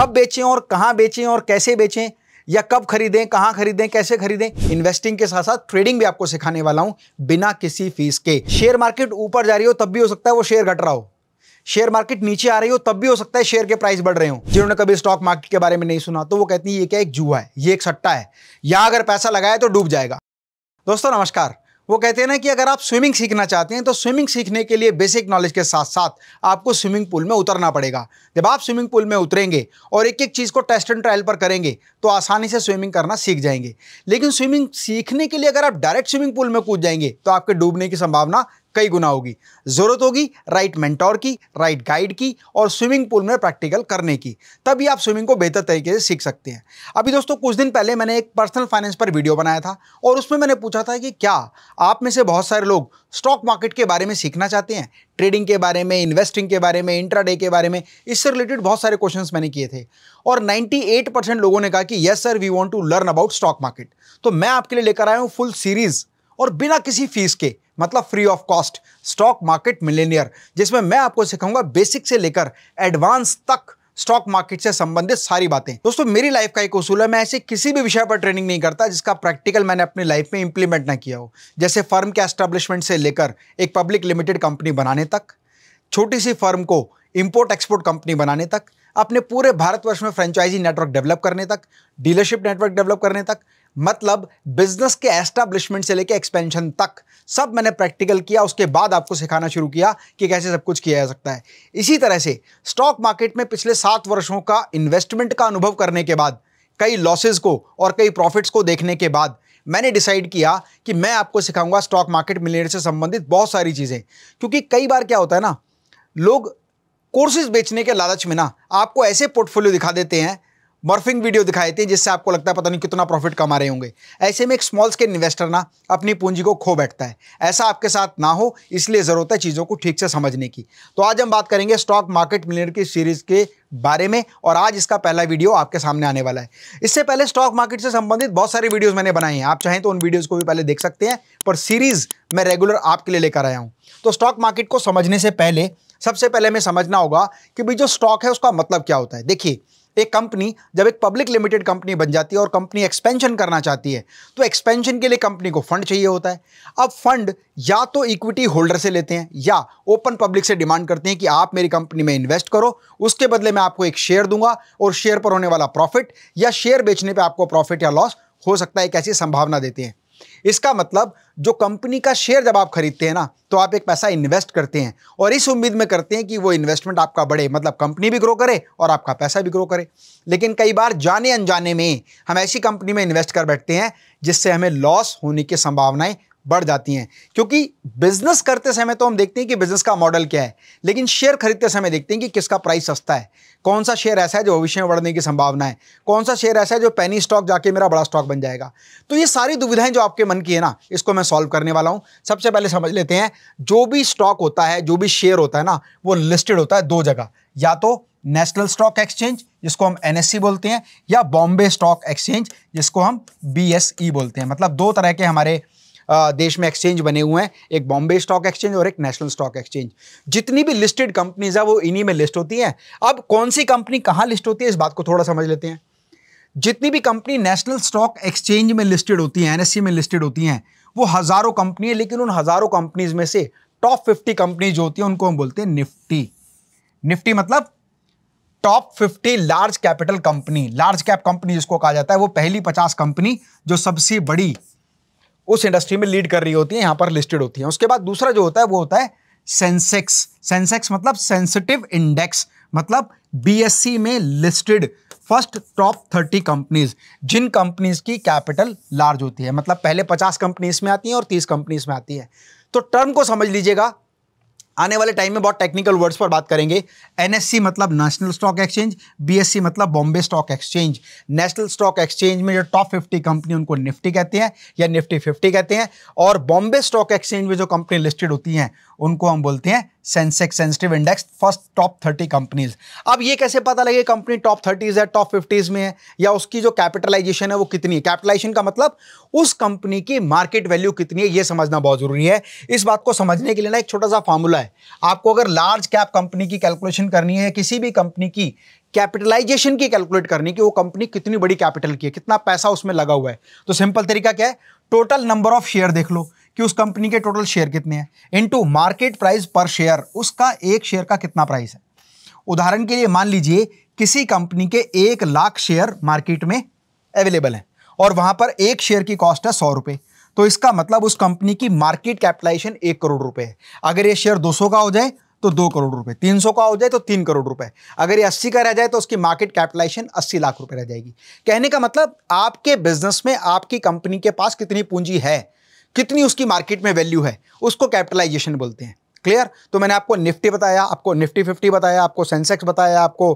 कब बेचें और कहाँ बेचें और कैसे बेचें या कब खरीदें कहाँ खरीदें कैसे खरीदें इन्वेस्टिंग के साथ साथ ट्रेडिंग भी आपको सिखाने वाला हूँ बिना किसी फीस के शेयर मार्केट ऊपर जा रही हो तब भी हो सकता है वो शेयर घट रहा हो शेयर मार्केट नीचे आ रही हो तब भी हो सकता है शेयर के प्राइस बढ़ रहे हो जिन्होंने कभी स्टॉक मार्केट के बारे में नहीं सुना तो वो कहती है ये क्या एक जुआ है ये एक सट्टा है यहाँ अगर पैसा लगाए तो डूब जाएगा दोस्तों नमस्कार वो कहते हैं ना कि अगर आप स्विमिंग सीखना चाहते हैं तो स्विमिंग सीखने के लिए बेसिक नॉलेज के साथ साथ आपको स्विमिंग पूल में उतरना पड़ेगा जब आप स्विमिंग पूल में उतरेंगे और एक एक चीज़ को टेस्ट एंड ट्रायल पर करेंगे तो आसानी से स्विमिंग करना सीख जाएंगे लेकिन स्विमिंग सीखने के लिए अगर आप डायरेक्ट स्विमिंग पूल में कूद जाएंगे तो आपके डूबने की संभावना कई गुना होगी ज़रूरत होगी राइट मेंटोर की राइट गाइड की और स्विमिंग पूल में प्रैक्टिकल करने की तभी आप स्विमिंग को बेहतर तरीके से सीख सकते हैं अभी दोस्तों कुछ दिन पहले मैंने एक पर्सनल फाइनेंस पर वीडियो बनाया था और उसमें मैंने पूछा था कि क्या आप में से बहुत सारे लोग स्टॉक मार्केट के बारे में सीखना चाहते हैं ट्रेडिंग के बारे में इन्वेस्टिंग के बारे में इंट्राडे के बारे में इससे रिलेटेड बहुत सारे क्वेश्चन मैंने किए थे और नाइन्टी परसेंट लोगों ने कहा कि yes sir we want to learn about stock market तो मैं आपके लिए लेकर आया हूँ फुल सीरीज और बिना किसी फीस के मतलब free of cost stock market millionaire जिसमें मैं आपको सिखाऊंगा बेसिक से लेकर एडवांस तक स्टॉक मार्केट से संबंधित सारी बातें दोस्तों मेरी लाइफ का एक उसूल है मैं ऐसे किसी भी विषय पर ट्रेनिंग नहीं करता जिसका प्रैक्टिकल मैंने अपनी लाइफ में इंप्लीमेंट ना किया हो जैसे फर्म के एस्टेब्लिशमेंट से लेकर एक पब्लिक लिमिटेड कंपनी बनाने तक छोटी सी फर्म को इम्पोर्ट एक्सपोर्ट कंपनी बनाने तक अपने पूरे भारतवर्ष में फ्रेंचाइजी नेटवर्क डेवलप करने तक डीलरशिप नेटवर्क डेवलप करने तक मतलब बिजनेस के एस्टैब्लिशमेंट से लेकर एक्सपेंशन तक सब मैंने प्रैक्टिकल किया उसके बाद आपको सिखाना शुरू किया कि कैसे सब कुछ किया जा सकता है इसी तरह से स्टॉक मार्केट में पिछले सात वर्षों का इन्वेस्टमेंट का अनुभव करने के बाद कई लॉसेज को और कई प्रॉफिट्स को देखने के बाद मैंने डिसाइड किया कि मैं आपको सिखाऊंगा स्टॉक मार्केट मिलने से संबंधित बहुत सारी चीज़ें क्योंकि कई बार क्या होता है ना लोग कोर्सेज बेचने के लालच में ना आपको ऐसे पोर्टफोलियो दिखा देते हैं मर्फिंग वीडियो दिखाए थे जिससे आपको लगता है पता नहीं कितना प्रॉफिट कमा रहे होंगे ऐसे में एक स्मॉल स्केल इन्वेस्टर ना अपनी पूंजी को खो बैठता है ऐसा आपके साथ ना हो इसलिए ज़रूरत है चीज़ों को ठीक से समझने की तो आज हम बात करेंगे स्टॉक मार्केट मिलियनर की सीरीज़ के बारे में और आज इसका पहला वीडियो आपके सामने आने वाला है इससे पहले स्टॉक मार्केट से संबंधित बहुत सारी वीडियोज़ मैंने बनाए हैं आप चाहें तो उन वीडियोज़ को भी पहले देख सकते हैं पर सीरीज मैं रेगुलर आपके लिए लेकर आया हूँ तो स्टॉक मार्केट को समझने से पहले सबसे पहले हमें समझना होगा कि भाई जो स्टॉक है उसका मतलब क्या होता है देखिए एक कंपनी जब एक पब्लिक लिमिटेड कंपनी बन जाती है और कंपनी एक्सपेंशन करना चाहती है तो एक्सपेंशन के लिए कंपनी को फंड चाहिए होता है अब फंड या तो इक्विटी होल्डर से लेते हैं या ओपन पब्लिक से डिमांड करते हैं कि आप मेरी कंपनी में इन्वेस्ट करो उसके बदले मैं आपको एक शेयर दूंगा और शेयर पर होने वाला प्रॉफिट या शेयर बेचने पर आपको प्रॉफिट या लॉस हो सकता है एक ऐसी संभावना देते हैं इसका मतलब जो कंपनी का शेयर जब आप खरीदते हैं ना तो आप एक पैसा इन्वेस्ट करते हैं और इस उम्मीद में करते हैं कि वो इन्वेस्टमेंट आपका बढ़े मतलब कंपनी भी ग्रो करे और आपका पैसा भी ग्रो करे लेकिन कई बार जाने अनजाने में हम ऐसी कंपनी में इन्वेस्ट कर बैठते हैं जिससे हमें लॉस होने की संभावनाएं बढ़ जाती हैं क्योंकि बिजनेस करते समय तो हम देखते हैं कि बिजनेस का मॉडल क्या है लेकिन शेयर खरीदते समय देखते हैं कि किसका प्राइस सस्ता है कौन सा शेयर ऐसा है जो भविष्य में बढ़ने की संभावना है कौन सा शेयर ऐसा है जो पैनी स्टॉक जाके मेरा बड़ा स्टॉक बन जाएगा तो ये सारी दुविधाएं जो आपके मन की है ना इसको मैं सॉल्व करने वाला हूँ सबसे पहले समझ लेते हैं जो भी स्टॉक होता है जो भी शेयर होता है ना वो लिस्टेड होता है दो जगह या तो नेशनल स्टॉक एक्सचेंज जिसको हम एन e बोलते हैं या बॉम्बे स्टॉक एक्सचेंज जिसको हम बी e बोलते हैं मतलब दो तरह के हमारे देश में एक्सचेंज बने हुए हैं एक बॉम्बे स्टॉक एक्सचेंज और एक नेशनल स्टॉक एक्सचेंज जितनी भी लिस्टेड कंपनीज है वो इन्हीं में लिस्ट होती हैं अब कौन सी कंपनी कहाँ लिस्ट होती है इस बात को थोड़ा समझ लेते हैं जितनी भी कंपनी नेशनल स्टॉक एक्सचेंज में लिस्टेड होती हैं एनएससी e में लिस्टेड होती हैं वो हज़ारों कंपनी है लेकिन उन हज़ारों कंपनीज में से टॉप फिफ्टी कंपनी जो होती है उनको हम बोलते हैं निफ्टी निफ्टी मतलब top fifty large capital company large cap company जिसको कहा जाता है वो पहली पचास कंपनी जो सबसे बड़ी उस इंडस्ट्री में लीड कर रही होती हैं यहाँ पर लिस्टेड होती हैं उसके बाद दूसरा जो होता है वो होता है सेंसेक्स सेंसेक्स मतलब सेंसिटिव इंडेक्स मतलब बीएससी में listed first top thirty companies जिन कंपनीज की कैपिटल लार्ज होती है मतलब पहले पचास कंपनीज में आती हैं और तीस कंपनीज में आती है तो टर्म को समझ लीजिएगा आने वाले टाइम में बहुत टेक्निकल वर्ड्स पर बात करेंगे एनएससी मतलब नेशनल स्टॉक एक्सचेंज बीएससी मतलब Bombay stock exchange national stock exchange में जो टॉप फिफ्टी कंपनी उनको निफ्टी कहते हैं या निफ्टी फिफ्टी कहते हैं और बॉम्बे स्टॉक एक्सचेंज में जो कंपनी लिस्टेड होती हैं उनको हम बोलते हैं Sensex sensitive index first top thirty companies अब ये कैसे पता लगे कंपनी टॉप थर्टीज है टॉप फिफ्टीज में है या उसकी जो कैपिटलाइजेशन है वो कितनी है कैपिटलाइजेशन का मतलब उस कंपनी की मार्केट वैल्यू कितनी है ये समझना बहुत जरूरी है इस बात को समझने के लिए ना एक छोटा सा फॉर्मूला है आपको अगर लार्ज कैप कंपनी की कैलकुलेशन करनी है किसी भी कंपनी की कैपिटलाइजेशन की कैलकुलेट करनी कि वो कंपनी कितनी बड़ी कैपिटल की है कितना पैसा उसमें लगा हुआ है तो सिंपल तरीका क्या है टोटल नंबर ऑफ शेयर देख लो कि उस कंपनी के टोटल शेयर कितने हैं इनटू मार्केट प्राइस पर शेयर उसका एक शेयर का कितना प्राइस है उदाहरण के लिए मान लीजिए किसी कंपनी के एक लाख शेयर मार्केट में अवेलेबल हैं और वहाँ पर एक शेयर की कॉस्ट है सौ रुपये तो इसका मतलब उस कंपनी की मार्केट कैपिटलाइजेशन एक करोड़ रुपए है अगर ये शेयर 200 का हो जाए तो दो करोड़ रुपए 300 का हो जाए तो तीन करोड़ रुपए अगर ये 80 का रह जाए तो उसकी मार्केट कैपिटलाइजेशन 80 लाख रुपए रह जाएगी कहने का मतलब आपके बिजनेस में आपकी कंपनी के पास कितनी पूंजी है कितनी उसकी मार्केट में वैल्यू है उसको कैपिटलाइजेशन बोलते हैं क्लियर तो मैंने आपको निफ्टी बताया आपको निफ्टी फिफ्टी बताया आपको सेंसेक्स बताया आपको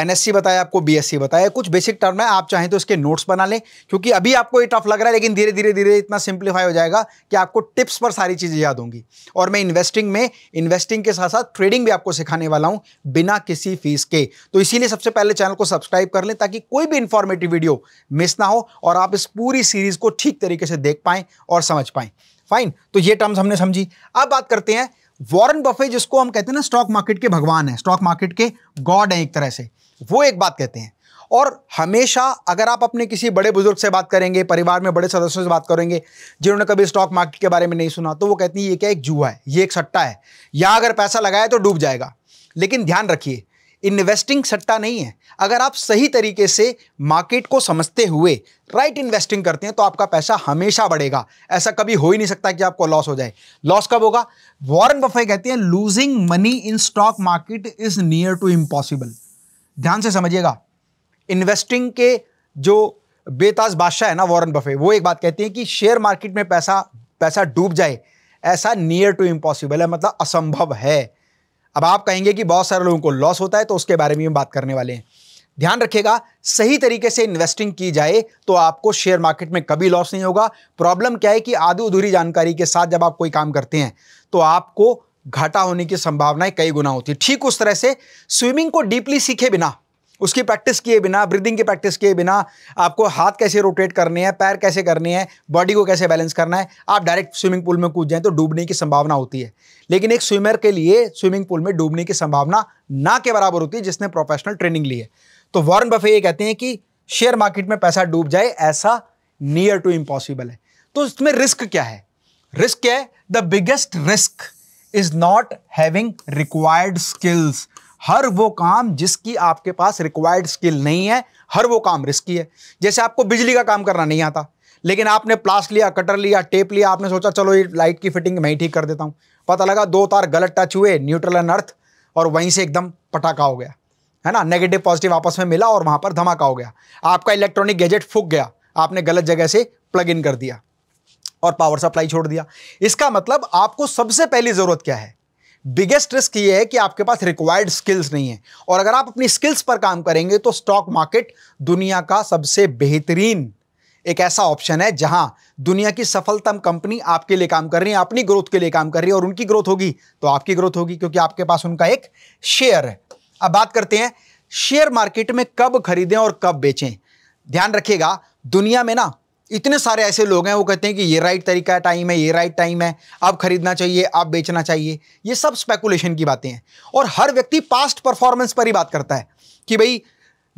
एनएससी बताया आपको बीएससी बताया कुछ बेसिक टर्म है आप चाहें तो इसके नोट्स बना लें क्योंकि अभी आपको ये टफ लग रहा है लेकिन धीरे धीरे धीरे इतना सिंप्लीफाई हो जाएगा कि आपको टिप्स पर सारी चीज़ें याद होंगी और मैं इन्वेस्टिंग में इन्वेस्टिंग के साथ साथ ट्रेडिंग भी आपको सिखाने वाला हूँ बिना किसी फीस के तो इसीलिए सबसे पहले चैनल को सब्सक्राइब कर लें ताकि कोई भी इन्फॉर्मेटिव वीडियो मिस ना हो और आप इस पूरी सीरीज़ को ठीक तरीके से देख पाएँ और समझ पाएँ फाइन तो ये टर्म्स हमने समझी अब बात करते हैं वॉरेन बफे जिसको हम कहते हैं ना स्टॉक मार्केट के भगवान है स्टॉक मार्केट के गॉड हैं एक तरह से वो एक बात कहते हैं और हमेशा अगर आप अपने किसी बड़े बुजुर्ग से बात करेंगे परिवार में बड़े सदस्यों से बात करेंगे जिन्होंने कभी स्टॉक मार्केट के बारे में नहीं सुना तो वो कहती हैं ये क्या एक जुआ है ये एक सट्टा है या अगर पैसा लगाए तो डूब जाएगा लेकिन ध्यान रखिए इन्वेस्टिंग सट्टा नहीं है अगर आप सही तरीके से मार्केट को समझते हुए राइट इन्वेस्टिंग करते हैं तो आपका पैसा हमेशा बढ़ेगा ऐसा कभी हो ही नहीं सकता कि आपको लॉस हो जाए लॉस कब होगा वॉरेन बफे कहते हैं losing money in stock market is near to impossible ध्यान से समझिएगा इन्वेस्टिंग के जो बेताज बादशाह है ना वॉरेन बफे वो एक बात कहते हैं कि शेयर मार्केट में पैसा पैसा डूब जाए ऐसा नियर टू इम्पॉसिबल है मतलब असंभव है अब आप कहेंगे कि बहुत सारे लोगों को लॉस होता है तो उसके बारे में हम बात करने वाले हैं ध्यान रखिएगा सही तरीके से इन्वेस्टिंग की जाए तो आपको शेयर मार्केट में कभी लॉस नहीं होगा प्रॉब्लम क्या है कि आधी अधूरी जानकारी के साथ जब आप कोई काम करते हैं तो आपको घाटा होने की संभावनाएं कई गुना होती है ठीक उस तरह से स्विमिंग को डीपली सीखे बिना उसकी प्रैक्टिस किए बिना ब्रीदिंग की प्रैक्टिस किए बिना आपको हाथ कैसे रोटेट करने हैं पैर कैसे करने हैं बॉडी को कैसे बैलेंस करना है आप डायरेक्ट स्विमिंग पूल में कूद जाएं तो डूबने की संभावना होती है लेकिन एक स्विमर के लिए स्विमिंग पूल में डूबने की संभावना ना के बराबर होती है जिसने प्रोफेशनल ट्रेनिंग ली है तो वॉरन बफे ये कहते हैं कि शेयर मार्केट में पैसा डूब जाए ऐसा नियर टू इम्पॉसिबल है तो इसमें रिस्क क्या है रिस्क क्या है the biggest risk is not having required skills हर वो काम जिसकी आपके पास रिक्वायर्ड स्किल नहीं है हर वो काम रिस्की है जैसे आपको बिजली का काम करना नहीं आता लेकिन आपने प्लास लिया कटर लिया टेप लिया आपने सोचा चलो ये लाइट की फिटिंग मैं ही ठीक कर देता हूँ पता लगा दो तार गलत टच हुए न्यूट्रल एंड अर्थ और वहीं से एकदम पटाखा हो गया है ना नेगेटिव पॉजिटिव आपस में मिला और वहाँ पर धमाका हो गया आपका इलेक्ट्रॉनिक गैजेट फूक गया आपने गलत जगह से प्लग इन कर दिया और पावर सप्लाई छोड़ दिया इसका मतलब आपको सबसे पहली ज़रूरत क्या है बिगेस्ट रिस्क ये है कि आपके पास रिक्वायर्ड स्किल्स नहीं है और अगर आप अपनी स्किल्स पर काम करेंगे तो स्टॉक मार्केट दुनिया का सबसे बेहतरीन एक ऐसा ऑप्शन है जहां दुनिया की सफलतम कंपनी आपके लिए काम कर रही है अपनी ग्रोथ के लिए काम कर रही है और उनकी ग्रोथ होगी तो आपकी ग्रोथ होगी क्योंकि आपके पास उनका एक शेयर है अब बात करते हैं शेयर मार्केट में कब खरीदें और कब बेचें ध्यान रखिएगा दुनिया में ना इतने सारे ऐसे लोग हैं वो कहते हैं कि ये राइट तरीका टाइम है ये राइट टाइम है आप खरीदना चाहिए आप बेचना चाहिए ये सब स्पेकुलेशन की बातें हैं और हर व्यक्ति पास्ट परफॉर्मेंस पर ही बात करता है कि भाई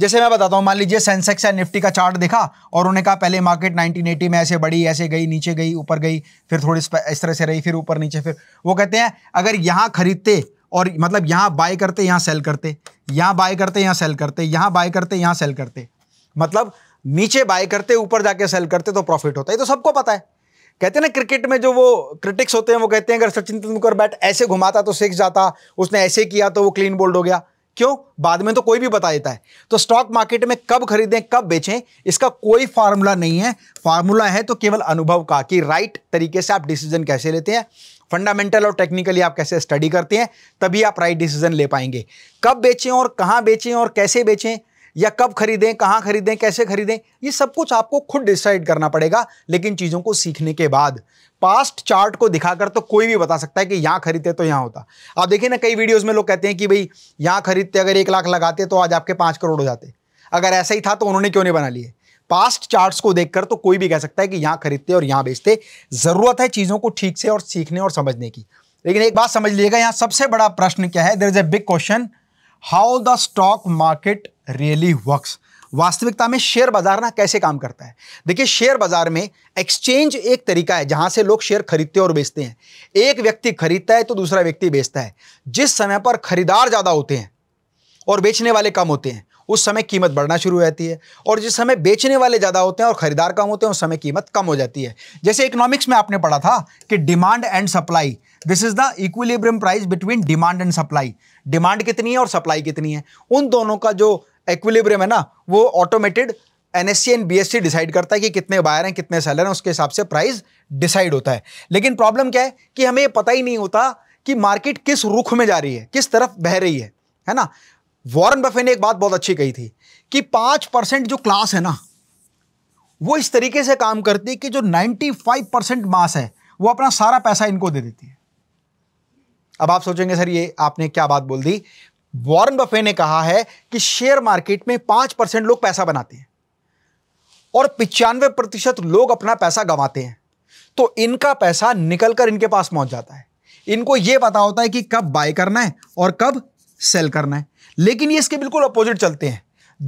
जैसे मैं बताता हूँ मान लीजिए सेंसेक्स या निफ्टी का चार्ट देखा और उन्हें कहा पहले मार्केट 1980 में ऐसे बढ़ी ऐसे गई नीचे गई ऊपर गई फिर थोड़ी इस तरह से रही फिर ऊपर नीचे फिर वो कहते हैं अगर यहाँ खरीदते और मतलब यहाँ बाय करते यहाँ सेल करते यहाँ बाय करते यहाँ सेल करते यहाँ बाय करते यहाँ सेल करते मतलब नीचे बाय करते ऊपर जाके सेल करते तो प्रॉफिट होता है तो सबको पता है कहते हैं ना क्रिकेट में जो वो क्रिटिक्स होते हैं वो कहते हैं अगर सचिन तेंदुलकर बैट ऐसे घुमाता तो सिक्स जाता उसने ऐसे किया तो वो क्लीन बोल्ड हो गया क्यों बाद में तो कोई भी बता देता है तो स्टॉक मार्केट में कब खरीदें कब बेचें इसका कोई फार्मूला नहीं है फार्मूला है तो केवल अनुभव का कि राइट तरीके से आप डिसीजन कैसे लेते हैं फंडामेंटल और टेक्निकली आप कैसे स्टडी करते हैं तभी आप राइट डिसीजन ले पाएंगे कब बेचें और कहाँ बेचें और कैसे बेचें या कब खरीदें कहाँ खरीदें कैसे खरीदें ये सब कुछ आपको खुद डिसाइड करना पड़ेगा लेकिन चीज़ों को सीखने के बाद पास्ट चार्ट को दिखाकर तो कोई भी बता सकता है कि यहाँ खरीदते तो यहाँ होता आप देखिए ना कई वीडियोज़ में लोग कहते हैं कि भाई यहाँ खरीदते अगर एक लाख लगाते तो आज आपके पाँच करोड़ हो जाते अगर ऐसा ही था तो उन्होंने क्यों नहीं बना लिए पास्ट चार्ट्स को देखकर तो कोई भी कह सकता है कि यहाँ खरीदते और यहाँ बेचते ज़रूरत है चीज़ों को ठीक से और सीखने और समझने की लेकिन एक बात समझ लीजिएगा यहाँ सबसे बड़ा प्रश्न क्या है there is a big question how the stock market really works वास्तविकता में शेयर बाजार ना कैसे काम करता है देखिए शेयर बाजार में एक्सचेंज एक तरीका है जहां से लोग शेयर खरीदते और बेचते हैं एक व्यक्ति खरीदता है तो दूसरा व्यक्ति बेचता है जिस समय पर खरीदार ज़्यादा होते हैं और बेचने वाले कम होते हैं उस समय कीमत बढ़ना शुरू हो जाती है और जिस समय बेचने वाले ज़्यादा होते हैं और खरीदार कम होते हैं उस समय कीमत कम हो जाती है जैसे इकोनॉमिक्स में आपने पढ़ा था कि demand and supply this is the equilibrium price between demand and supply demand कितनी है और सप्लाई कितनी है उन दोनों का जो एक्विलिब्रियम है ना वो automated N S C and B S C decide करता है कि कितने बायर हैं कितने सेलर हैं उसके हिसाब से प्राइस डिसाइड होता है लेकिन प्रॉब्लम क्या है कि हमें पता ही नहीं होता कि मार्केट किस रुख में जा रही है किस तरफ बह रही है है ना वॉरेन बफे ने एक बात बहुत अच्छी कही थी कि पाँच परसेंट जो क्लास है ना वो इस तरीके से काम करती है कि जो नाइन्टी फाइव परसेंट मास है वो अपना सारा पैसा इनको दे देती है अब आप सोचेंगे सर ये आपने क्या बात बोल दी वॉरेन बफे ने कहा है कि शेयर मार्केट में पांच परसेंट लोग पैसा बनाते हैं और पिचानवे प्रतिशत लोग अपना पैसा गंवाते हैं तो इनका पैसा निकल कर इनके पास पहुंच जाता है इनको यह पता होता है कि कब बाय करना है और कब सेल करना है लेकिन ये इसके बिल्कुल अपोजिट चलते हैं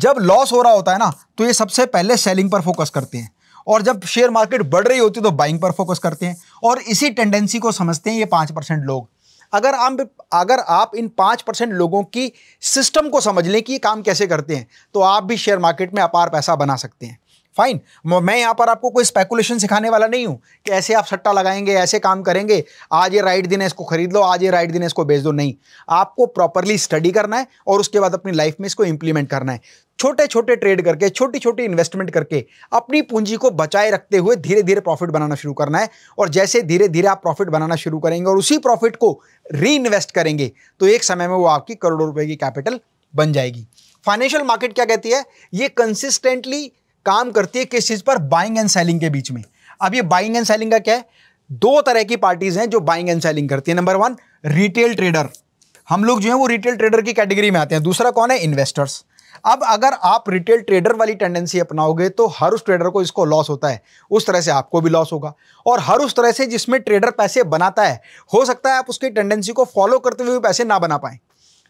जब लॉस हो रहा होता है ना तो ये सबसे पहले सेलिंग पर फोकस करते हैं और जब शेयर मार्केट बढ़ रही होती है तो बाइंग पर फोकस करते हैं और इसी टेंडेंसी को समझते हैं ये पाँच परसेंट लोग अगर आप अगर आप इन पाँच परसेंट लोगों की सिस्टम को समझ लें कि ये काम कैसे करते हैं तो आप भी शेयर मार्केट में अपार पैसा बना सकते हैं फाइन मैं यहाँ पर आपको कोई स्पेकुलेशन सिखाने वाला नहीं हूँ कि ऐसे आप सट्टा लगाएंगे ऐसे काम करेंगे आज ये राइट दिन है इसको खरीद लो आज ये राइट दिन है इसको बेच दो नहीं आपको प्रॉपरली स्टडी करना है और उसके बाद अपनी लाइफ में इसको इंप्लीमेंट करना है छोटे छोटे ट्रेड करके छोटी छोटी इन्वेस्टमेंट करके अपनी पूंजी को बचाए रखते हुए धीरे धीरे प्रॉफिट बनाना शुरू करना है और जैसे धीरे धीरे आप प्रॉफिट बनाना शुरू करेंगे और उसी प्रॉफिट को री इन्वेस्ट करेंगे तो एक समय में वो आपकी करोड़ों रुपए की कैपिटल बन जाएगी फाइनेंशियल मार्केट क्या कहती है ये कंसिस्टेंटली काम करती है किस चीज़ पर बाइंग एंड सेलिंग के बीच में अब ये बाइंग एंड सेलिंग का क्या है दो तरह की पार्टीज हैं जो बाइंग एंड सेलिंग करती है नंबर वन रिटेल ट्रेडर हम लोग जो है वो रिटेल ट्रेडर की कैटेगरी में आते हैं दूसरा कौन है इन्वेस्टर्स अब अगर आप रिटेल ट्रेडर वाली टेंडेंसी अपनाओगे तो हर उस ट्रेडर को इसको लॉस होता है उस तरह से आपको भी लॉस होगा और हर उस तरह से जिसमें ट्रेडर पैसे बनाता है हो सकता है आप उसकी टेंडेंसी को फॉलो करते हुए पैसे ना बना पाएं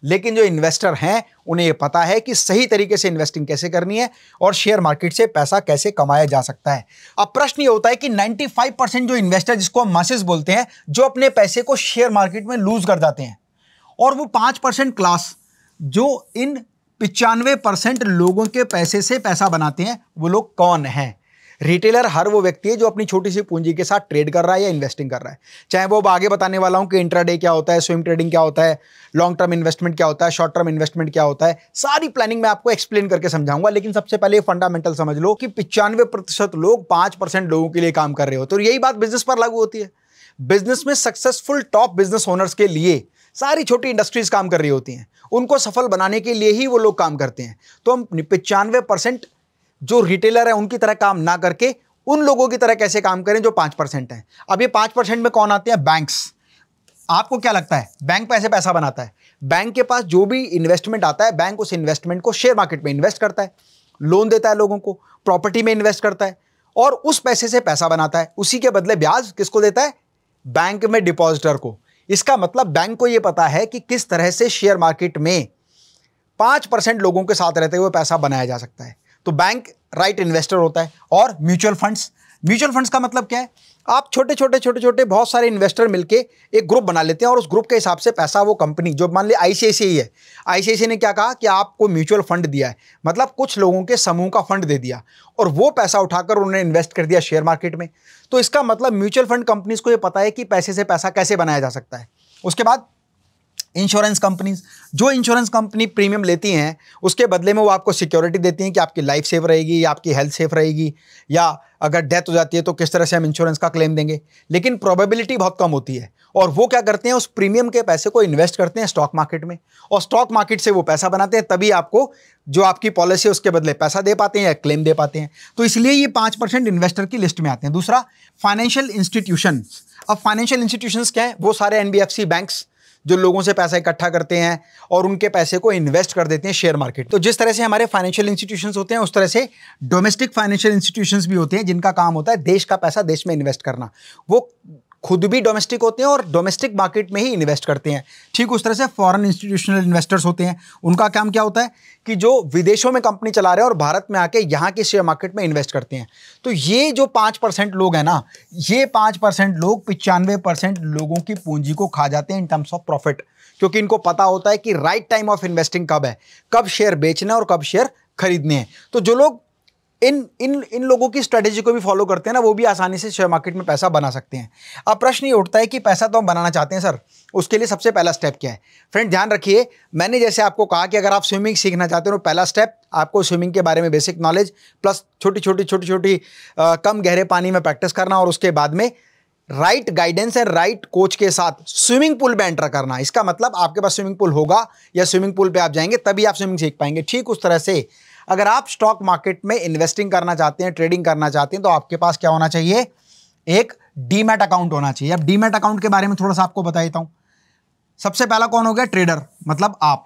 लेकिन जो इन्वेस्टर हैं उन्हें यह पता है कि सही तरीके से इन्वेस्टिंग कैसे करनी है और शेयर मार्केट से पैसा कैसे कमाया जा सकता है अब प्रश्न ये होता है कि 95 परसेंट जो इन्वेस्टर जिसको हम मासिस बोलते हैं जो अपने पैसे को शेयर मार्केट में लूज कर जाते हैं और वो पाँच परसेंट क्लास जो इन पिचानवे परसेंट लोगों के पैसे से पैसा बनाते हैं वो लोग कौन हैं रिटेलर हर वो व्यक्ति है जो अपनी छोटी सी पूंजी के साथ ट्रेड कर रहा है या इन्वेस्टिंग कर रहा है चाहे वो आगे बताने वाला हूँ कि इंट्राडे क्या होता है स्विम ट्रेडिंग क्या होता है लॉन्ग टर्म इन्वेस्टमेंट क्या होता है शॉर्ट टर्म इन्वेस्टमेंट क्या होता है सारी प्लानिंग मैं आपको एक्सप्लेन करके समझाऊंगा लेकिन सबसे पहले फंडामेंटल समझ लो कि पिचानवे प्रतिशत लोग पांच परसेंट लोगों के लिए काम कर रहे हो तो यही बात बिजनेस पर लागू होती है बिजनेस में सक्सेसफुल टॉप बिजनेस ओनर्स के लिए सारी छोटी इंडस्ट्रीज काम कर रही होती हैं उनको सफल बनाने के लिए ही वो लोग काम करते हैं तो हम पिचानवे परसेंट जो रिटेलर है उनकी तरह काम ना करके उन लोगों की तरह कैसे काम करें जो पाँच परसेंट हैं अब ये पाँच परसेंट में कौन आते हैं बैंक्स आपको क्या लगता है बैंक पैसे पैसा बनाता है बैंक के पास जो भी इन्वेस्टमेंट आता है बैंक उस इन्वेस्टमेंट को शेयर मार्केट में इन्वेस्ट करता है लोन देता है लोगों को प्रॉपर्टी में इन्वेस्ट करता है और उस पैसे से पैसा बनाता है उसी के बदले ब्याज किसको देता है बैंक में डिपॉजिटर को इसका मतलब बैंक को यह पता है कि किस तरह से शेयर मार्केट में पाँच परसेंट लोगों के साथ रहते हुए पैसा बनाया जा सकता है तो बैंक राइट इन्वेस्टर होता है और म्यूचुअल फंड्स म्यूचुअल फंड्स का मतलब क्या है आप छोटे छोटे छोटे छोटे बहुत सारे इन्वेस्टर मिलके एक ग्रुप बना लेते हैं और उस ग्रुप के हिसाब से पैसा वो कंपनी जो मान ली आईसीआईसीआई है सी ने क्या कहा कि आपको म्यूचुअल फंड दिया है मतलब कुछ लोगों के समूह का फंड दे दिया और वो पैसा उठाकर उन्होंने इन्वेस्ट कर दिया शेयर मार्केट में तो इसका मतलब म्यूचुअल फंड कंपनीज को ये पता है कि पैसे से पैसा कैसे बनाया जा सकता है उसके बाद इंश्योरेंस कंपनीज जो इंश्योरेंस कंपनी प्रीमियम लेती हैं उसके बदले में वो आपको सिक्योरिटी देती हैं कि आपकी लाइफ सेफ रहेगी या आपकी हेल्थ सेफ रहेगी या अगर डेथ हो जाती है तो किस तरह से हम इंश्योरेंस का क्लेम देंगे लेकिन प्रोबेबिलिटी बहुत कम होती है और वो क्या करते हैं उस प्रीमियम के पैसे को इन्वेस्ट करते हैं स्टॉक मार्केट में और स्टॉक मार्केट से वो पैसा बनाते हैं तभी आपको जो आपकी पॉलिसी है उसके बदले पैसा दे पाते हैं या क्लेम दे पाते हैं तो इसलिए ये पाँच परसेंट इन्वेस्टर की लिस्ट में आते हैं दूसरा फाइनेंशियल इंस्टीट्यूशन अब फाइनेंशियल इंस्टीट्यूशन क्या है वो सारे N B F C banks जो लोगों से पैसा इकट्ठा करते हैं और उनके पैसे को इन्वेस्ट कर देते हैं शेयर मार्केट तो जिस तरह से हमारे फाइनेंशियल इंस्टीट्यूशन होते हैं उस तरह से डोमेस्टिक फाइनेंशियल इंस्टीट्यूशन भी होते हैं जिनका काम होता है देश का पैसा देश में इन्वेस्ट करना वो खुद भी डोमेस्टिक होते हैं और डोमेस्टिक मार्केट में ही इन्वेस्ट करते हैं ठीक उस तरह से फॉरेन इंस्टीट्यूशनल इन्वेस्टर्स होते हैं उनका काम क्या होता है कि जो विदेशों में कंपनी चला रहे हैं और भारत में आके यहाँ के शेयर मार्केट में इन्वेस्ट करते हैं तो ये जो पाँच परसेंट लोग हैं ना ये पाँच परसेंट लोग पचानवे परसेंट लोगों की पूंजी को खा जाते हैं इन टर्म्स ऑफ प्रॉफिट क्योंकि इनको पता होता है कि राइट टाइम ऑफ इन्वेस्टिंग कब है कब शेयर बेचना और कब शेयर खरीदने हैं तो जो लोग इन इन इन लोगों की स्ट्रेटेजी को भी फॉलो करते हैं ना वो भी आसानी से शेयर मार्केट में पैसा बना सकते हैं अब प्रश्न ये उठता है कि पैसा तो हम बनाना चाहते हैं सर उसके लिए सबसे पहला स्टेप क्या है फ्रेंड ध्यान रखिए मैंने जैसे आपको कहा कि अगर आप स्विमिंग सीखना चाहते हो तो पहला स्टेप आपको स्विमिंग के बारे में बेसिक नॉलेज प्लस छोटी छोटी छोटी छोटी कम गहरे पानी में प्रैक्टिस करना और उसके बाद में right guidance and right coach के साथ स्विमिंग पूल में एंटर करना इसका मतलब आपके पास स्विमिंग पूल होगा या स्विमिंग पूल पे आप जाएंगे तभी आप स्विमिंग सीख पाएंगे ठीक उस तरह से अगर आप स्टॉक मार्केट में इन्वेस्टिंग करना चाहते हैं ट्रेडिंग करना चाहते हैं तो आपके पास क्या होना चाहिए एक डीमेट अकाउंट होना चाहिए अब डीमेट अकाउंट के बारे में थोड़ा सा आपको बता देता हूँ सबसे पहला कौन हो गया ट्रेडर मतलब आप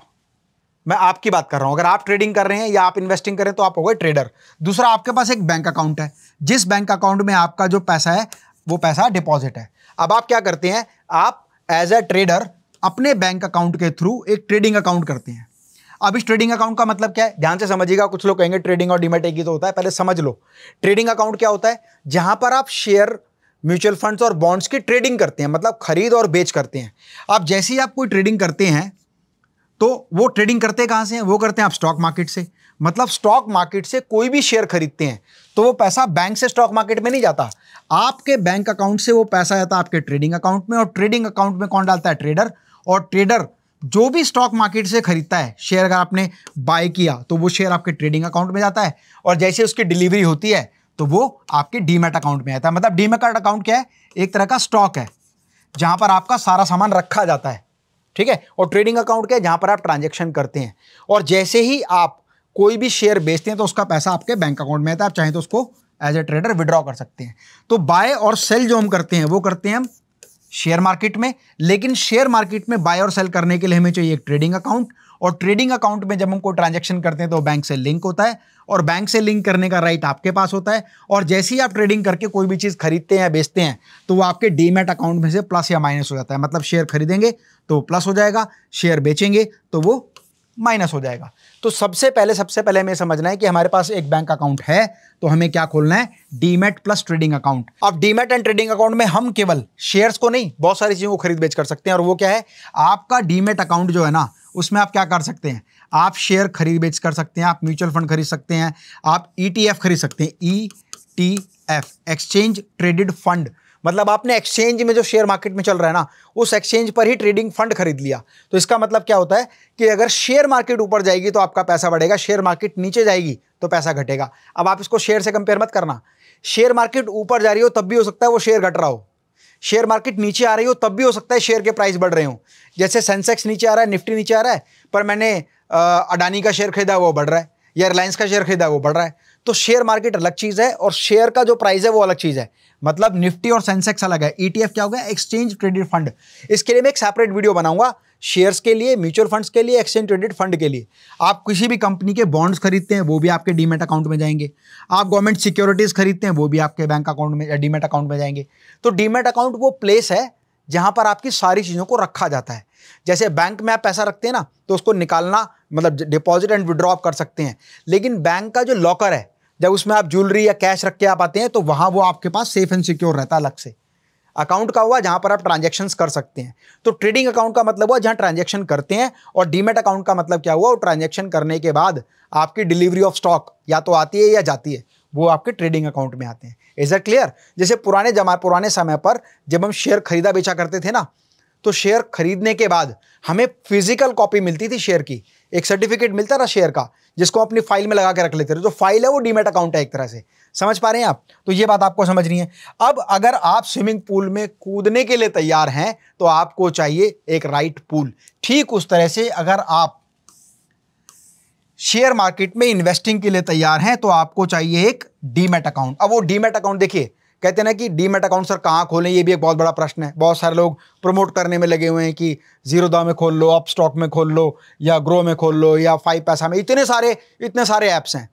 मैं आपकी बात कर रहा हूं अगर आप ट्रेडिंग कर रहे हैं या आप इन्वेस्टिंग कर रहे हैं तो आप हो गए ट्रेडर दूसरा आपके पास एक बैंक अकाउंट है जिस बैंक अकाउंट में आपका जो पैसा है वो पैसा डिपॉजिट है अब आप क्या करते हैं आप एज ए ट्रेडर अपने बैंक अकाउंट के थ्रू एक ट्रेडिंग अकाउंट करते हैं अब इस ट्रेडिंग अकाउंट का मतलब क्या है ध्यान से समझिएगा कुछ लोग कहेंगे ट्रेडिंग और डिमेट एक ही तो होता है पहले समझ लो ट्रेडिंग अकाउंट क्या होता है जहां पर आप शेयर म्यूचुअल फंड्स और बॉन्ड्स की ट्रेडिंग करते हैं मतलब खरीद और बेच करते हैं आप जैसे ही आप कोई ट्रेडिंग करते हैं तो वो ट्रेडिंग करते कहाँ से हैं वो करते हैं आप स्टॉक मार्केट से मतलब स्टॉक मार्केट से कोई भी शेयर खरीदते हैं तो वो पैसा बैंक से स्टॉक मार्केट में नहीं जाता आपके बैंक अकाउंट से वो पैसा जाता है आपके ट्रेडिंग अकाउंट में और ट्रेडिंग अकाउंट में कौन डालता है ट्रेडर और ट्रेडर जो भी स्टॉक मार्केट से खरीदता है शेयर अगर आपने बाय किया तो वो शेयर आपके ट्रेडिंग अकाउंट में जाता है और जैसे उसकी डिलीवरी होती है तो वो आपके डीमेट अकाउंट में आता है मतलब डीमेट अकाउंट क्या है एक तरह का स्टॉक है जहां पर आपका सारा सामान रखा जाता है ठीक है और ट्रेडिंग अकाउंट क्या है जहां पर आप ट्रांजेक्शन करते हैं और जैसे ही आप कोई भी शेयर बेचते हैं तो उसका पैसा आपके बैंक अकाउंट में आता है आप चाहें तो उसको एज ए ट्रेडर विड्रॉ कर सकते हैं तो बाय और सेल जो हम करते हैं वो करते हैं हम शेयर मार्केट में लेकिन शेयर मार्केट में बाय और सेल करने के लिए हमें चाहिए एक ट्रेडिंग अकाउंट और ट्रेडिंग अकाउंट में जब हम कोई ट्रांजेक्शन करते हैं तो बैंक से लिंक होता है और बैंक से लिंक करने का राइट आपके पास होता है और जैसे ही आप ट्रेडिंग करके कोई भी चीज़ खरीदते हैं या बेचते हैं तो वो आपके डीमेट अकाउंट में से प्लस या माइनस हो जाता है मतलब शेयर खरीदेंगे तो प्लस हो जाएगा शेयर बेचेंगे तो वो माइनस हो जाएगा तो सबसे पहले सबसे पहले हमें समझना है कि हमारे पास एक बैंक अकाउंट है तो हमें क्या खोलना है डीमेट प्लस ट्रेडिंग अकाउंट अब डीमेट एंड ट्रेडिंग अकाउंट में हम केवल शेयर्स को नहीं बहुत सारी चीज़ों को खरीद बेच कर सकते हैं और वो क्या है आपका डीमेट अकाउंट जो है ना उसमें आप क्या कर सकते हैं आप शेयर खरीद बेच कर सकते हैं आप म्यूचुअल फंड खरीद सकते हैं आप ई e खरीद सकते हैं E T F exchange traded fund मतलब आपने एक्सचेंज में जो शेयर मार्केट में चल रहा है ना उस एक्सचेंज पर ही ट्रेडिंग फंड खरीद लिया तो इसका मतलब क्या होता है कि अगर शेयर मार्केट ऊपर जाएगी तो आपका पैसा बढ़ेगा शेयर मार्केट नीचे जाएगी तो पैसा घटेगा अब आप इसको शेयर से कंपेयर मत करना शेयर मार्केट ऊपर जा रही हो तब भी हो सकता है वो शेयर घट रहा हो शेयर मार्केट नीचे आ रही हो तब भी हो सकता है शेयर के प्राइस बढ़ रहे हो जैसे सेंसेक्स नीचे आ रहा है निफ्टी नीचे आ रहा है पर मैंने अडानी का शेयर खरीदा वो बढ़ रहा है या रिलायंस का शेयर खरीदा वो बढ़ रहा है तो शेयर मार्केट अलग चीज़ है और शेयर का जो प्राइस है वो अलग चीज़ है मतलब निफ्टी और सेंसेक्स अलग है ईटीएफ e क्या हो गया एक्सचेंज ट्रेडेड फंड इसके लिए मैं एक सेपरेट वीडियो बनाऊंगा शेयर्स के लिए म्यूचुअल फंड्स के लिए एक्सचेंज ट्रेडेड फंड के लिए आप किसी भी कंपनी के बॉन्ड्स खरीदते हैं वो भी आपके डीमेट अकाउंट में जाएंगे आप गवर्नमेंट सिक्योरिटीज़ खरीदते हैं वो भी आपके बैंक अकाउंट में या डीमेट अकाउंट में जाएंगे तो डीमेट अकाउंट वो प्लेस है जहाँ पर आपकी सारी चीज़ों को रखा जाता है जैसे बैंक में आप पैसा रखते हैं ना तो उसको निकालना मतलब डिपॉजिट एंड विड्रॉ कर सकते हैं लेकिन बैंक का जो लॉकर है जब उसमें आप ज्वेलरी या कैश रख के आप आते हैं तो वहाँ वो आपके पास सेफ एंड सिक्योर रहता है अलग से अकाउंट का हुआ जहाँ पर आप ट्रांजेक्शन कर सकते हैं तो ट्रेडिंग अकाउंट का मतलब हुआ जहाँ ट्रांजेक्शन करते हैं और डीमेट अकाउंट का मतलब क्या हुआ वो ट्रांजेक्शन करने के बाद आपकी डिलीवरी ऑफ स्टॉक या तो आती है या जाती है वो आपके ट्रेडिंग अकाउंट में आते हैं इज इट क्लियर जैसे पुराने जमा पुराने समय पर जब हम शेयर खरीदा बेचा करते थे ना तो शेयर खरीदने के बाद हमें फिजिकल कॉपी मिलती थी शेयर की एक सर्टिफिकेट मिलता है ना शेयर का जिसको अपनी फाइल में लगा के रख लेते हो जो फाइल है वो डीमेट अकाउंट है एक तरह से समझ पा रहे हैं आप तो ये बात आपको समझ रही है अब अगर आप स्विमिंग पूल में कूदने के लिए तैयार हैं तो आपको चाहिए एक राइट पूल ठीक उस तरह से अगर आप शेयर मार्केट में इन्वेस्टिंग के लिए तैयार हैं तो आपको चाहिए एक डीमेट अकाउंट अब वो डीमेट अकाउंट देखिए कहते हैं ना कि डीमेट अकाउंट सर कहाँ खोलें ये भी एक बहुत बड़ा प्रश्न है बहुत सारे लोग प्रमोट करने में लगे हुए हैं कि जीरो दा में खोल लो अप स्टॉक में खोल लो या ग्रो में खोल लो या फाइव पैसा में इतने सारे इतने सारे ऐप्स हैं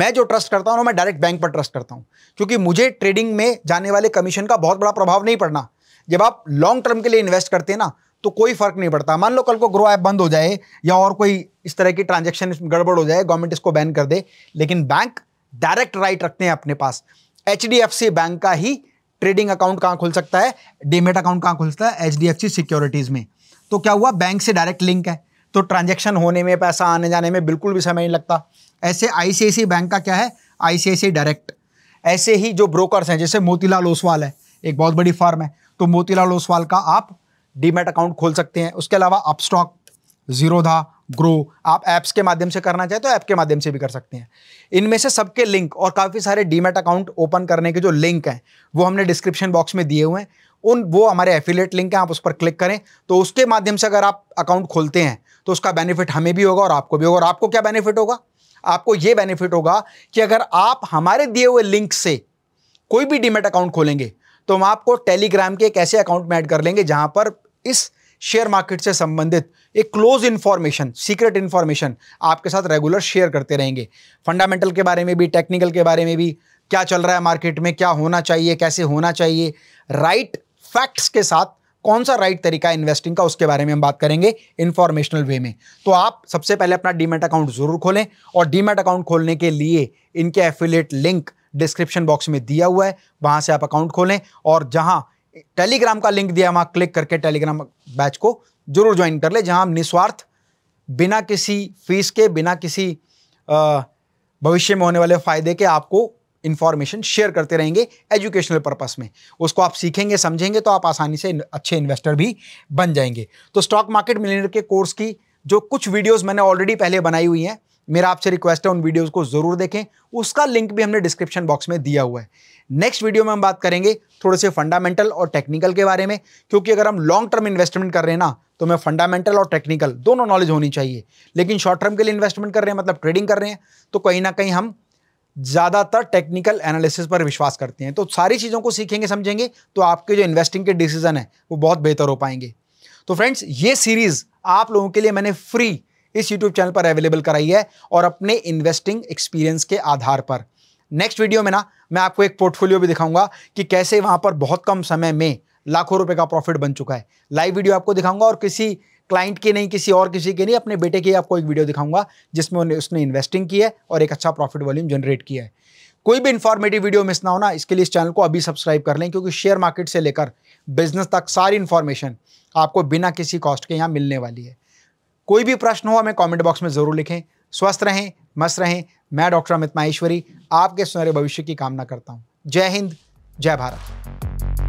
मैं जो ट्रस्ट करता हूँ ना मैं डायरेक्ट बैंक पर ट्रस्ट करता हूँ क्योंकि मुझे ट्रेडिंग में जाने वाले कमीशन का बहुत बड़ा प्रभाव नहीं पड़ना जब आप लॉन्ग टर्म के लिए इन्वेस्ट करते हैं ना तो कोई फर्क नहीं पड़ता मान लो कल को ग्रो ऐप बंद हो जाए या और कोई इस तरह की ट्रांजेक्शन गड़बड़ हो जाए गवर्नमेंट इसको बैन कर दे लेकिन बैंक डायरेक्ट राइट रखते हैं अपने पास एच बैंक का ही ट्रेडिंग अकाउंट कहाँ खुल सकता है डीमेट अकाउंट कहाँ खुल सकता है एच सिक्योरिटीज़ में तो क्या हुआ बैंक से डायरेक्ट लिंक है तो ट्रांजेक्शन होने में पैसा आने जाने में बिल्कुल भी समय नहीं लगता ऐसे सी बैंक का क्या है सी डायरेक्ट ऐसे ही जो ब्रोकर्स हैं जैसे मोतीलाल ओसवाल है एक बहुत बड़ी फर्म है तो मोतीलाल ओसवाल का आप डीमेट अकाउंट खोल सकते हैं उसके अलावा अपस्टॉक जीरोधा ग्रो आप ऐप्स के माध्यम से करना चाहें तो ऐप के माध्यम से भी कर सकते हैं इनमें से सबके लिंक और काफ़ी सारे डीमेट अकाउंट ओपन करने के जो लिंक हैं वो हमने डिस्क्रिप्शन बॉक्स में दिए हुए हैं उन वो हमारे एफिलेट लिंक हैं आप उस पर क्लिक करें तो उसके माध्यम से अगर आप अकाउंट खोलते हैं तो उसका बेनिफिट हमें भी होगा और आपको भी होगा और आपको क्या बेनिफिट होगा आपको ये बेनिफिट होगा कि अगर आप हमारे दिए हुए लिंक से कोई भी डीमेट अकाउंट खोलेंगे तो हम आपको टेलीग्राम के एक ऐसे अकाउंट में ऐड कर लेंगे जहां पर इस शेयर मार्केट से संबंधित एक क्लोज इन्फॉर्मेशन सीक्रेट इन्फॉर्मेशन आपके साथ रेगुलर शेयर करते रहेंगे फंडामेंटल के बारे में भी टेक्निकल के बारे में भी क्या चल रहा है मार्केट में क्या होना चाहिए कैसे होना चाहिए राइट फैक्ट्स के साथ कौन सा राइट तरीका है इन्वेस्टिंग का उसके बारे में हम बात करेंगे इन्फॉर्मेशनल वे में तो आप सबसे पहले अपना डीमेट अकाउंट जरूर खोलें और डीमेट अकाउंट खोलने के लिए इनके एफिलेट लिंक डिस्क्रिप्शन बॉक्स में दिया हुआ है वहाँ से आप अकाउंट खोलें और जहाँ टेलीग्राम का लिंक दिया वहां क्लिक करके टेलीग्राम बैच को जरूर ज्वाइन कर ले जहाँ हम निस्वार्थ बिना किसी फीस के बिना किसी भविष्य में होने वाले फ़ायदे के आपको इन्फॉर्मेशन शेयर करते रहेंगे एजुकेशनल पर्पस में उसको आप सीखेंगे समझेंगे तो आप आसानी से अच्छे इन्वेस्टर भी बन जाएंगे तो स्टॉक मार्केट मिलेनियर के कोर्स की जो कुछ वीडियोस मैंने ऑलरेडी पहले बनाई हुई हैं मेरा आपसे रिक्वेस्ट है उन वीडियोस को जरूर देखें उसका लिंक भी हमने डिस्क्रिप्शन बॉक्स में दिया हुआ है नेक्स्ट वीडियो में हम बात करेंगे थोड़े से फंडामेंटल और टेक्निकल के बारे में क्योंकि अगर हम लॉन्ग टर्म इन्वेस्टमेंट कर रहे हैं ना तो हमें फंडामेंटल और टेक्निकल दोनों नॉलेज होनी चाहिए लेकिन शॉर्ट टर्म के लिए इन्वेस्टमेंट कर रहे हैं मतलब ट्रेडिंग कर रहे हैं तो कहीं ना कहीं हम ज़्यादातर टेक्निकल एनालिसिस पर विश्वास करते हैं तो सारी चीज़ों को सीखेंगे समझेंगे तो आपके जो इन्वेस्टिंग के डिसीजन है वो बहुत बेहतर हो पाएंगे तो फ्रेंड्स ये सीरीज़ आप लोगों के लिए मैंने फ्री इस यूट्यूब चैनल पर अवेलेबल कराई है और अपने इन्वेस्टिंग एक्सपीरियंस के आधार पर नेक्स्ट वीडियो में ना मैं आपको एक पोर्टफोलियो भी दिखाऊंगा कि कैसे वहां पर बहुत कम समय में लाखों रुपए का प्रॉफिट बन चुका है लाइव वीडियो आपको दिखाऊंगा और किसी क्लाइंट के नहीं किसी और किसी के नहीं अपने बेटे की आपको एक वीडियो दिखाऊंगा जिसमें उसने इन्वेस्टिंग की है और एक अच्छा प्रॉफिट वॉल्यूम जनरेट किया है कोई भी इन्फॉर्मेटिव वीडियो मिस ना हो ना इसके लिए इस चैनल को अभी सब्सक्राइब कर लें क्योंकि शेयर मार्केट से लेकर बिजनेस तक सारी इन्फॉर्मेशन आपको बिना किसी कॉस्ट के यहाँ मिलने वाली है कोई भी प्रश्न हो हमें कॉमेंट बॉक्स में ज़रूर लिखें स्वस्थ रहें मस्त रहें मैं डॉक्टर अमित माहेश्वरी आपके सुनहरे भविष्य की कामना करता हूँ जय हिंद जय भारत